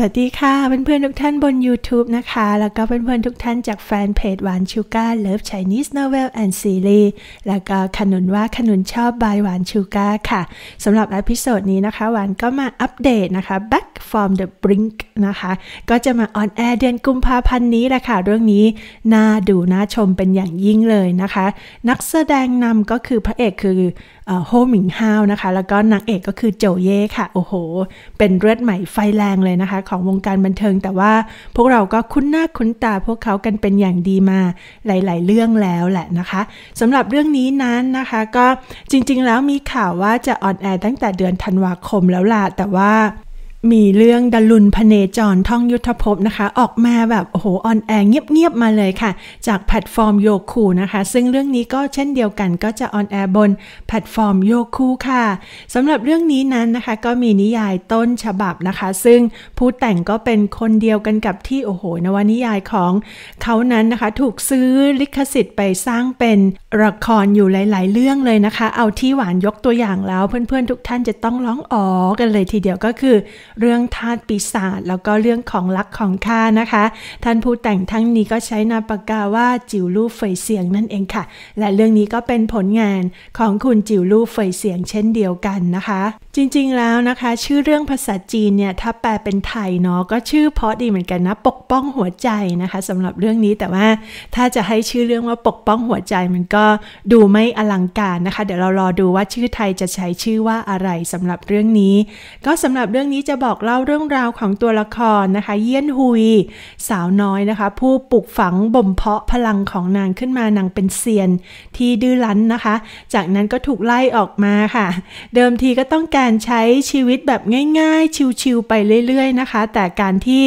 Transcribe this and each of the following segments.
วัสดีค่ะเพื่อนๆทุกท่านบน YouTube นะคะแล้วก็เพื่อนๆทุกท่านจากแฟนเพจหวานชูการ์เลิฟไชนีสโนเวลแอนด์ซีรีส์แล้วก็ขนุนว่าขนุนชอบบายหวานชูการ์ค่ะสำหรับอพิโซดนี้นะคะหวานก็มาอัปเดตนะคะ Back from the Brink นะคะ ก็จะมาออนแอร์เดือนกุมภาพันธ์นี้แหละค่ะเรื่องนี้น่าดูน่าชมเป็นอย่างยิ่งเลยนะคะ นักแสดงนำก็คือพระเอกคือโฮมิงฮาวนะคะแล้วก็นางเอกก็คือโจเย่ค่ะ โอ้โห เป็นเลือดใหม่ไฟแรงเลยนะคะ ของวงการบันเทิงแต่ว่าพวกเราก็คุ้นหน้าคุ้นตาพวกเขากันเป็นอย่างดีมาหลายๆเรื่องแล้วแหละนะคะสำหรับเรื่องนี้นั้นนะคะ ก็จริงๆแล้วมีข่าวว่าจะออนแอร์ตั้งแต่เดือนธันวาคมแล้วล่ะแต่ว่ามีเรื่องดลุนพเนจรท่องยุทธภพนะคะ ออกมาแบบโอ้โหออนแอร์เงียบๆมาเลยค่ะ จากแพลตฟอร์มโยคูนะคะ ซึ่งเรื่องนี้ก็เช่นเดียวกันก็จะออนแอร์บนแพลตฟอร์มโยคูค่ะสำหรับเรื่องนี้นั้นนะคะก็มีนิยายต้นฉบับนะคะ ซึ่งผู้แต่งก็เป็นคนเดียวกันกับที่โอ้โห นวนิยายของเขานั้นนะคะ ถูกซื้อลิขสิทธิ์ไปสร้างเป็นละครอยู่หลาย ๆ เรื่องเลยนะคะ เอาที่หวานยกตัวอย่างแล้วเพื่อนๆ ทุกท่านจะต้องร้องอ๋อกันเลยทีเดียวก็คือเรื่องธาตุปีศาจแล้วก็เรื่องของรักของข้านะคะ ท่านผู้แต่งทั้งนี้ก็ใช้นาปากกาว่าจิวลู่เฟยเสียงนั่นเองค่ะ และเรื่องนี้ก็เป็นผลงานของคุณจิวลู่เฟยเสียง เช่นเดียวกันนะคะ จริงๆแล้วนะคะ ชื่อเรื่องภาษาจีนเนี่ยถ้าแปลเป็นไทยเนาะก็ชื่อเพราะดีเหมือนกัน นะ ปกป้องหัวใจนะคะ สำหรับเรื่องนี้แต่ว่าถ้าจะให้ชื่อเรื่องว่าปกป้องหัวใจมันก็ดูไม่อลังการนะคะ เดี๋ยวเรารอดูว่าชื่อไทยจะใช้ชื่อว่าอะไรสำหรับเรื่องนี้ ก็สำหรับเรื่องนี้จะบอกเล่าเรื่องราวของตัวละครนะคะ เยี่ยนฮุยสาวน้อยนะคะ ผู้ปลุกฝังบ่มเพาะพลังของนางขึ้นมานางเป็นเซียนที่ดื้อรั้นนะคะ จากนั้นก็ถูกไล่ออกมาค่ะ เดิมทีก็ต้องการใช้ชีวิตแบบง่าย ๆ ชิวๆไปเรื่อยๆนะคะ แต่การที่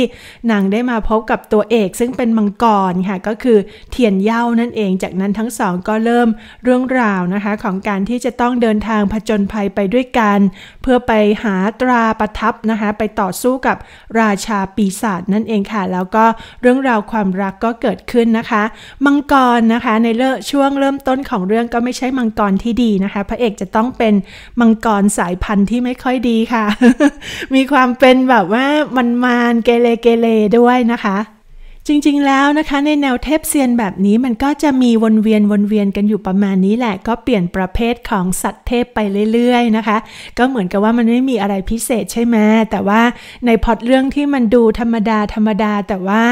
นางได้มาพบกับตัวเอกซึ่งเป็นมังกรค่ะก็คือเทียนเย่านั่นเองจากนั้นทั้งสองก็เริ่มเรื่องราวนะคะของการที่จะต้องเดินทางผจญภัยไปด้วยกันเพื่อไปหาตราประทับนะคะะไปต่อสู้กับราชาปีศาจนั่นเองค่ะ แล้วก็เรื่องราวความรักก็เกิดขึ้นนะคะมังกรนะคะ ในเล่ช่วงเริ่มต้นของเรื่องก็ไม่ใช่มังกรที่ดีนะคะ พระเอกจะต้องเป็นมังกรสายพันธุ์ที่ไม่ค่อยดีค่ะ มีความเป็นแบบว่ามันมานเกเรเกเรด้วยนะคะจริงๆ แล้วนะคะ ในแนวเทพเซียนแบบนี้มันก็จะมีวนเวียนวนเวียนกันอยู่ประมาณนี้แหละ ก็เปลี่ยนประเภทของสัตว์เทพไปเรื่อย ๆ นะคะ ก็เหมือนกับว่ามันไม่มีอะไรพิเศษใช่ไหมแต่ว่าในพอดเรื่องที่มันดูธรรมดาธรรมดา แต่ว่า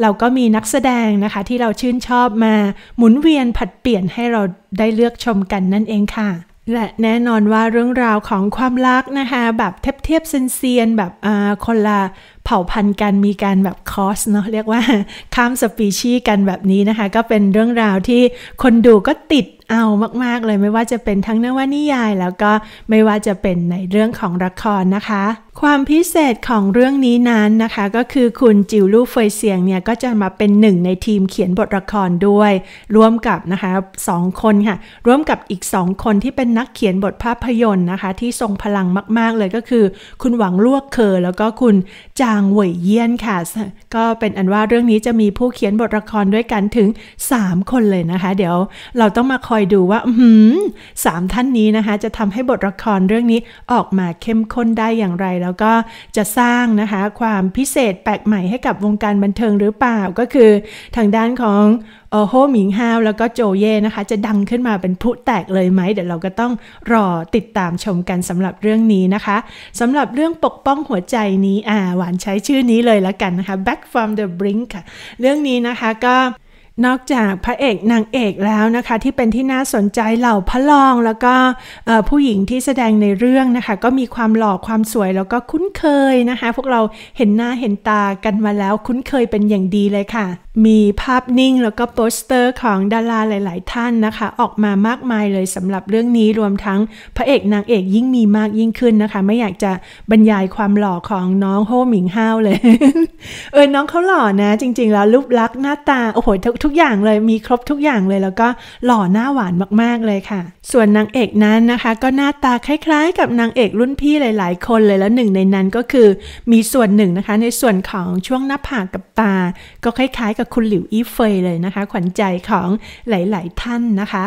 เราก็มีนักแสดงนะคะที่เราชื่นชอบมา หมุนเวียนผัดเปลี่ยนให้เราได้เลือกชมกันนั่นเองค่ะ และแน่นอนว่าเรื่องราวของความรักนะคะแบบเทพเทพเซียนแบบคนละเผ่าพันธุ์กันมีการแบบคอสเนาะเรียกว่าข้ามสปีชีส์กันแบบนี้นะคะก็เป็นเรื่องราวที่คนดูก็ติดเอามากๆ เลยไม่ว่าจะเป็นทั้งนวนิยาย แล้วก็ไม่ว่าจะเป็นในเรื่องของละครนะคะ ความพิเศษของเรื่องนี้นั้นนะคะ ก็คือคุณจิวลู่เฟยเซียงเนี่ยก็จะมาเป็นหนึ่งในทีมเขียนบทละครด้วยร่วมกับนะคะสองคนค่ะร่วมกับอีกสองคนที่เป็นนักเขียนบทภาพยนตร์นะคะ ที่ทรงพลังมากๆเลยก็คือ คุณหวังลวกเคอ แล้วก็คุณจาางเวยเยี่ยนค่ะ ก็เป็นอันว่าเรื่องนี้จะมีผู้เขียนบทละครด้วยกันถึง 3 คนเลยนะคะ เดี๋ยวเราต้องมาคอยดูว่าสามท่านนี้นะคะ จะทำให้บทละครเรื่องนี้ออกมาเข้มข้นได้อย่างไร แล้วก็จะสร้างนะคะความพิเศษแปลกใหม่ให้กับวงการบันเทิงหรือเปล่า ก็คือทางด้านของโฮหมิงฮาวแล้วก็โจเย่นะคะ จะดังขึ้นมาเป็นผู้แตกเลยไหม เดี๋ยวเราก็ต้องรอติดตามชมกันสำหรับเรื่องนี้นะคะสำหรับเรื่องปกป้องหัวใจนี้อ่าหวานใช้ชื่อนี้เลยแล้วกันนะคะ Back from the Brink ค่ะเรื่องนี้นะคะก็นอกจากพระเอกนางเอกแล้วนะคะ ที่เป็นที่น่าสนใจเหล่าพระรองแล้วก็ผู้หญิงที่แสดงในเรื่องนะคะ ก็มีความหล่อความสวย แล้วก็คุ้นเคยนะคะ พวกเราเห็นหน้าเห็นตากันมาแล้วคุ้นเคยเป็นอย่างดีเลยค่ะมีภาพนิ่งแล้วก็โปสเตอร์ของดาราหลาย ๆ ท่านนะคะ ออกมามากมายเลยสำหรับเรื่องนี้รวมทั้ง พระเอกนางเอกยิ่งมีมากยิ่งขึ้นนะคะ ไม่อยากจะบรรยายความหล่อ ของน้องโฮหมิงห้าวเลยเออน้องเขาหล่อนะ จริงๆ แล้วรูปลักษณ์หน้าตาโอ้โหททุกอย่างเลยมีครบทุกอย่างเลยแล้วก็หล่อหน้าหวานมากๆเลยค่ะ ส่วนนางเอกนั้นนะคะ ก็หน้าตาคล้าย ๆ กับนางเอกรุ่นพี่หลาย ๆ คนเลยแล้วหนึ่งในนั้นก็คือมีส่วนหนึ่งนะคะในส่วนของช่วงหน้าผากกับตาก็คล้ายๆกับคุณหลิวอีเฟยเลยนะคะ ขวัญใจของหลายๆท่านนะคะ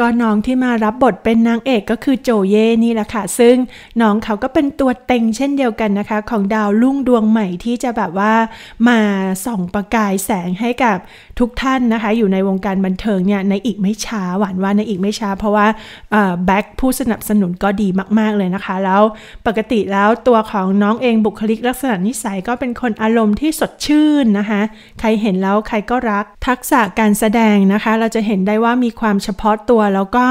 ก็น้องที่มารับบทเป็นนางเอกก็คือโจเย่นี่แหละค่ะซึ่งน้องเขาก็เป็นตัวเต็งเช่นเดียวกันนะคะ ของดาวลุ่งดวงใหม่ที่จะแบบว่ามาส่องประกายแสงให้กับทุกท่านนะคะอยู่ในวงการบันเทิงเนี่ยในอีกไม่ช้าหวานว่าในอีกไม่ช้า เพราะว่าแบ็คผู้สนับสนุนก็ดีมากๆเลยนะคะแล้วปกติแล้วตัวของน้องเองบุคลิกลักษณะนิสัยก็เป็นคนอารมณ์ที่สดชื่นนะคะ ใครเห็นแล้วใครก็รักทักษะการแสดงนะคะ เราจะเห็นได้ว่ามีความเฉพาะตัวแล้วก็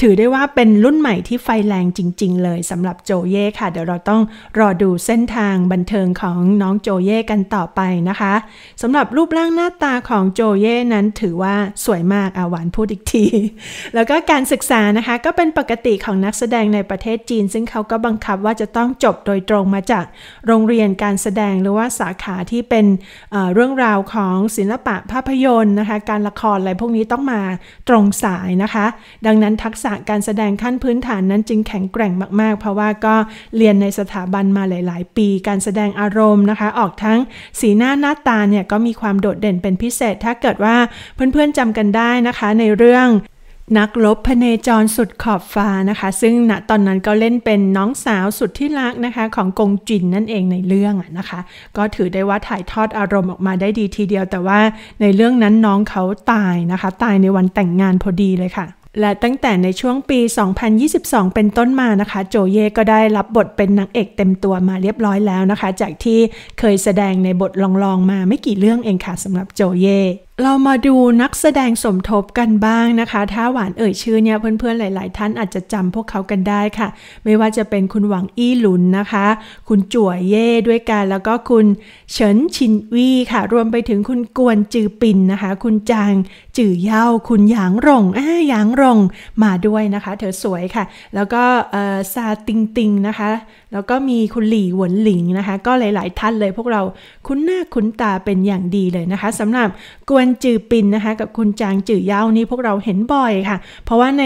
ถือได้ว่าเป็นรุ่นใหม่ที่ไฟแรงจริง ๆ เลยสำหรับโจเย่ค่ะ เดี๋ยวเราต้องรอดูเส้นทางบันเทิงของน้องโจเย่กันต่อไปนะคะสำหรับรูปร่างหน้าตาของโจเย่นั้นถือว่าสวยมากอาหวานพูดอีกที แล้วก็การศึกษานะคะ ก็เป็นปกติของนักแสดงในประเทศจีน ซึ่งเขาก็บังคับว่าจะต้องจบโดยตรงมาจากโรงเรียนการแสดงหรือว่าสาขาที่เป็นเรื่องราวของศิลปะภาพยนตร์นะคะ การละครอะไรพวกนี้ต้องมาตรงสายนะคะดังนั้นทักษะการแสดงขั้นพื้นฐานนั้นจึงแข็งแกร่งมากๆ เพราะว่าก็เรียนในสถาบันมาหลาย ๆ ปี การแสดงอารมณ์นะคะ ออกทั้งสีหน้าหน้าตาเนี่ยก็มีความโดดเด่นเป็นพิเศษ ถ้าเกิดว่าเพื่อนๆจำกันได้นะคะในเรื่อง นักลบพเนจรสุดขอบฟ้านะคะ ซึ่งณตอนนั้นก็เล่นเป็นน้องสาวสุดที่รักนะคะของกงจินนั่นเองในเรื่องนะคะ ก็ถือได้ว่าถ่ายทอดอารมณ์ออกมาได้ดีทีเดียว แต่ว่า ในเรื่องนั้นน้องเขาตายนะคะ ตายในวันแต่งงานพอดีเลยค่ะและตั้งแต่ในช่วงปี 2022 เป็นต้นมานะคะ โจเย่ก็ได้รับบทเป็นนางเอกเต็มตัวมาเรียบร้อยแล้วนะคะ จากที่เคยแสดงในบทลองๆมาไม่กี่เรื่องเองค่ะสำหรับโจเย่เรามาดูนักแสดงสมทบกันบ้างนะคะถ้าหวานเอ่ย ชื่อเนี่ยเพื่อนๆหลายๆท่านอาจจะจำพวกเขากันได้ค่ะ ไม่ว่าจะเป็นคุณหวังอี้หลุนนะคะ คุณจั่วเย่ด้วยกันแล้วก็คุณ เฉินชินวี่ค่ะ รวมไปถึงคุณกวนจือปินนะคะ คุณจางจือเย่าคุณหยางรงอ่าหยางรงมาด้วยนะคะเธอสวยค่ะ แล้วก็เออซาติงติงนะคะ แล้วก็มีคุณหลี่หวนหลิงนะคะ ก็หลาย ๆท่านเลย พวกเราคุ้นหน้าคุ้นตาเป็นอย่างดีเลยนะคะสำหรับกวนจือปินนะคะกับคุณจางจือเย้านี่พวกเราเห็นบ่อยค่ะ เพราะว่าใน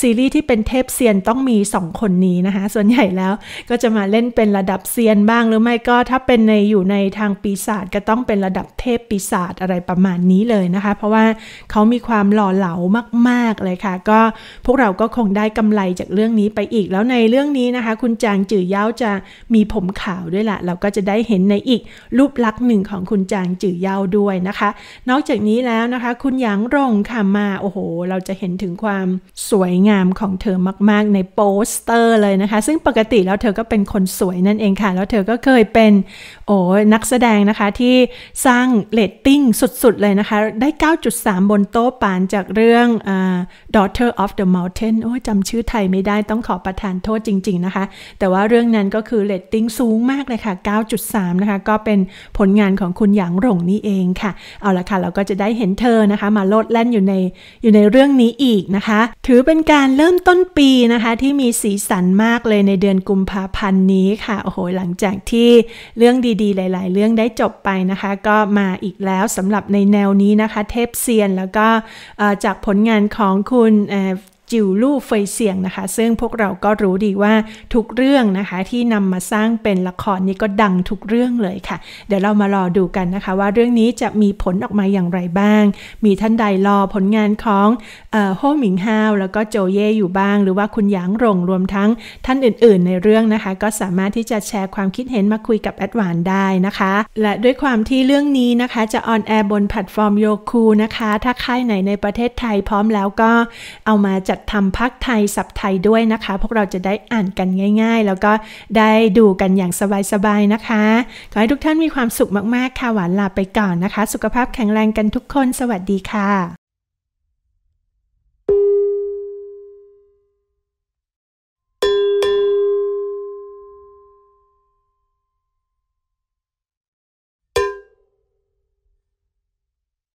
ซีรีส์ที่เป็นเทพเซียนต้องมี 2 คนนี้นะคะ ส่วนใหญ่แล้วก็จะมาเล่นเป็นระดับเซียนบ้างหรือไม่ก็ถ้าเป็นในอยู่ในทางปีศาจก็ต้องเป็นระดับเทพ ปีศาจอะไรประมาณนี้เลยนะคะ เพราะว่าเขามีความหล่อเหลามาก ๆเลยค่ะ ก็พวกเราก็คงได้กำไรจากเรื่องนี้ไปอีกแล้วในเรื่องนี้นะคะ คุณจางจื่อเย้าจะมีผมขาวด้วยละเราก็จะได้เห็นในอีกรูปลักษณ์หนึ่ง ของคุณจางจื่อเย้าด้วยนะคะ นอกจากนี้แล้วนะคะ คุณหยางรงค่ะมาโอ้โหเราจะเห็นถึงความสวยงามของเธอมาก ๆ ในโปสเตอร์เลยนะคะ ซึ่งปกติแล้วเธอก็เป็นคนสวยนั่นเองค่ะ แล้วเธอก็เคยเป็นโอ้นักแสดงนะคะที่สร้างเลตติ้งสุด ๆ เลยนะคะได้ 9.3 บนโต๊ะปานจากเรื่อง uh, Daughter of the Mountain โอ้จำชื่อไทยไม่ได้ต้องขอประทานโทษจริง ๆ นะคะ แต่ว่าเรื่องนั้นก็คือเลตติ้งสูงมากเลยค่ะ 9.3 นะคะ ก็เป็นผลงานของคุณหยางหลงนี่เองค่ะเอาละค่ะเราก็จะได้เห็นเธอนะคะ มาโลดแล่นอยู่ในอยู่ในเรื่องนี้อีกนะคะ ถือเป็นการการเริ่มต้นปีนะคะที่มีสีสันมากเลยในเดือนกุมภาพันธ์นี้ค่ะโอ้โหหลังจากที่เรื่องดีๆหลายๆ เรื่องได้จบไปนะคะ ก็มาอีกแล้วสำหรับในแนวนี้นะคะ เทพเซียนแล้วก็จากผลงานของคุณจิวลู่เฟยเสียงนะคะ ซึ่งพวกเราก็รู้ดีว่าทุกเรื่องนะคะที่นำมาสร้างเป็นละครนี้ก็ดังทุกเรื่องเลยค่ะ เดี๋ยวเรามารอดูกันนะคะว่าเรื่องนี้จะมีผลออกมาอย่างไรบ้าง มีท่านใดรอผลงานของโฮหมิงฮาวแล้วก็โจเย่อยู่บ้าง หรือว่าคุณหยางรงรวมทั้งท่านอื่นๆในเรื่องนะคะ ก็สามารถที่จะแชร์ความคิดเห็น มาคุยกับแอดวานได้นะคะ และด้วยความที่เรื่องนี้นะคะจะออนแอร์บนแพลตฟอร์มโยคูนะคะถ้าใครไหนในประเทศไทยพร้อมแล้วก็เอามาจัดัดทำพักไทยสับไทยด้วยนะคะ พวกเราจะได้อ่านกันง่าย ๆ แล้วก็ได้ดูกันอย่างสบาย ๆ นะคะ ขอให้ทุกท่านมีความสุขมาก ๆ ค่ะหวานลาไปก่อนนะคะ สุขภาพแข็งแรงกันทุกคนสวัสดีค่ะ